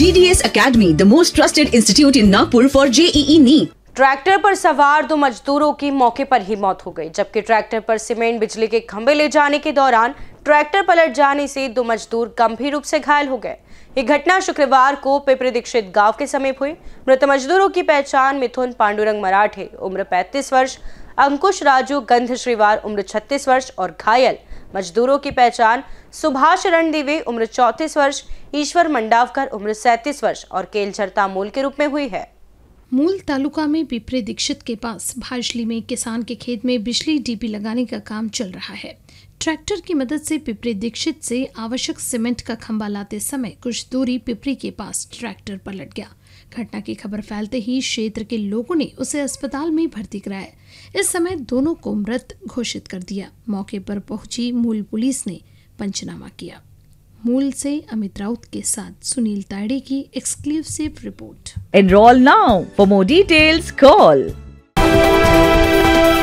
DDS Academy, the most trusted institute in Nagpur for JEE e NEET. Tractor पर सवार दो मजदूरों की मौके पर ही मौत हो गई जबकि ट्रैक्टर पर सीमेंट बिजली के खंभे ले जाने के दौरान ट्रैक्टर पलट जाने से दो मजदूर गंभीर रूप से घायल हो गए ये घटना शुक्रवार को पिपरी दीक्षित गांव के समीप हुई मृत मजदूरों की पहचान मिथुन पांडुरंग मराठे उम्र 35 वर्ष अंकुश राजू गंध श्रीवार उम्र 36 वर्ष और घायल मजदूरों की पहचान सुभाष रणदीवी उम्र चौतीस वर्ष ईश्वर मंडावकर उम्र सैंतीस वर्ष और केलझर तामोल के रूप में हुई है मूल तालुका में पिपरे दीक्षित के पास भाजली में किसान के खेत में बिजली डीपी लगाने का काम चल रहा है ट्रैक्टर की मदद से पिपरे दीक्षित से आवश्यक सीमेंट का खंबा लाते समय कुछ दूरी पिपरी के पास ट्रैक्टर पलट गया घटना की खबर फैलते ही क्षेत्र के लोगों ने उसे अस्पताल में भर्ती कराया इस समय दोनों को मृत घोषित कर दिया मौके पर पहुंची मूल पुलिस ने पंचनामा किया मूल से अमित राउत के साथ सुनील ताड़े की exclusive report enrol now for more details call